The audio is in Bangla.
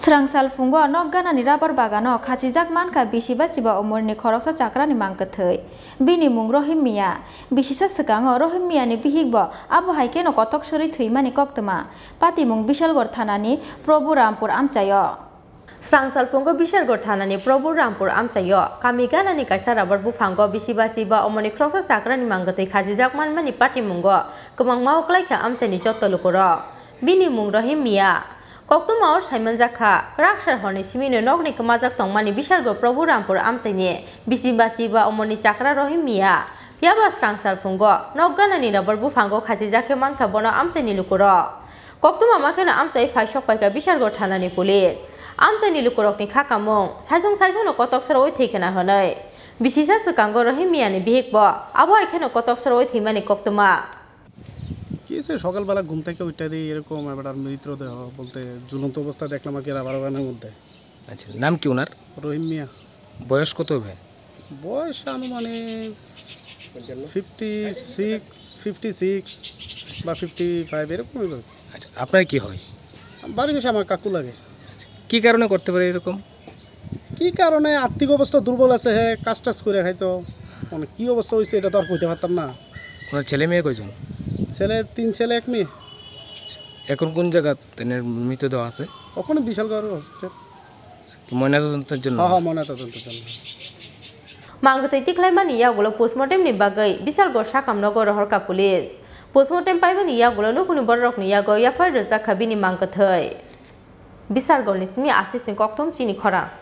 Serangsal fungo nok gana ni rabar bagano khachijak manka bisiba chiba omor ni khoroksa chakra ni mangkathei bini mung rohimia bisisa sekango rohimia ni bihigbo abo haike no kotok sori thuima ni koktama pati mung bishalgor thana ni prabhu rampur amchayo স্রাংসালফুঙ্গ বিশারগড় থানানি প্রভু রামপুর আমচাইয় কামিগানানি কাইসা রাবার বুফাঙ্গ বিসিবাসি বা অমনি খ্রসা চাকরানি মাঙ্গতে খাজিজাক মানমানি পাটিমুঙ্গ কমাংমা ওকলাইখা আমচাইনি চত্তলুকর বিনি মুং রহিম মিয়া koktumao saiman jakha karakshar honi simino nokni kmajak tongmani bisargo prabhu rampur amchaini bisi bachi ba omoni chakra rohim mia piaba strangsar phungo nokganani rabar bufango khaji jakhe mankha bono amchaini lukuro koktum amakena amchai phai sok paika bisargo thanani police আমচানি লুকুরকনি খাকামং সাইসং সাইসং কতক সর ওই থেকেনা হনই বিশিসা সুকাঙ্গ রহিমিয়ানি বিহেকব আবহাওয়া এখানে কতক সর ওই থিমানি কক্তমা কি সকালবেলা ঘুম থেকে ওইটা দিয়ে এরকম এবার মৃতদেহ বলতে ঝুলন্ত অবস্থা দেখলাম আর কি রাবার বাগানের মধ্যে আচ্ছা নাম কি ওনার রহিম মিয়া বয়স কত হবে বয়স আনুমানিক ফিফটি সিক্স ফিফটি সিক্স বা ফিফটি ফাইভ এরকম আচ্ছা আপনার কী হয় বাড়ি বেশি আমার কাকু লাগে আচ্ছা, কি কারণে করতে পারে এরকম কি কারণে আর্থিক অবস্থা দুর্বল আছে হ্যাঁ কাজ টাজ করে হয়তো মানে কী অবস্থা হয়েছে এটা তো আর কইতে পারতাম না ওনার ছেলে মেয়ে কয়জন ছেলে তিন ছেলে এক মেয়ে এখন কোন জায়গা তেনের মৃতদেহ আছে ওখানে বিশালগড় হসপিটাল ময়নাতদন্তের জন্য হ্যাঁ, হ্যাঁ ময়নাতদন্তের জন্য মাংগতাই তিকলাই মানি ইয়াগুলো পোস্টমর্টেম নিবাগৈ বিশালগড় সাকামনগর হরকা পুলিশ পোস্টমর্টেম পাইমানি ইয়াগুলোনো কোনোবার রকনি ইয়াগো ইয়াফার রোজা খাবিনি মাংগথৈ বিশালগড় নিসমি আশিসনি কক্তম চিনি খরা